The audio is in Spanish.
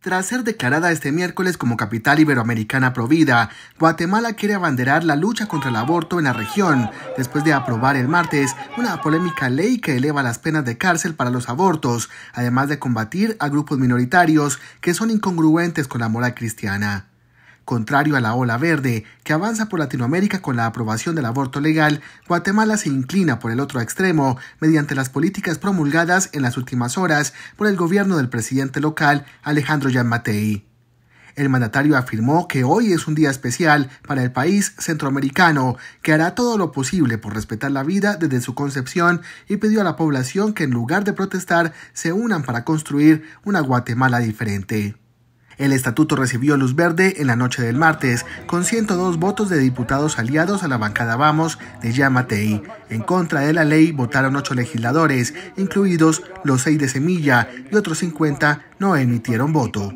Tras ser declarada este miércoles como capital iberoamericana provida, Guatemala quiere abanderar la lucha contra el aborto en la región, después de aprobar el martes una polémica ley que eleva las penas de cárcel para los abortos, además de combatir a grupos minoritarios que son incongruentes con la moral cristiana. Contrario a la ola verde que avanza por Latinoamérica con la aprobación del aborto legal, Guatemala se inclina por el otro extremo mediante las políticas promulgadas en las últimas horas por el gobierno del presidente local Alejandro Matei. El mandatario afirmó que hoy es un día especial para el país centroamericano, que hará todo lo posible por respetar la vida desde su concepción y pidió a la población que en lugar de protestar se unan para construir una Guatemala diferente. El estatuto recibió luz verde en la noche del martes, con 102 votos de diputados aliados a la bancada Vamos de Yamatei. En contra de la ley votaron ocho legisladores, incluidos los seis de Semilla, y otros 50 no emitieron voto.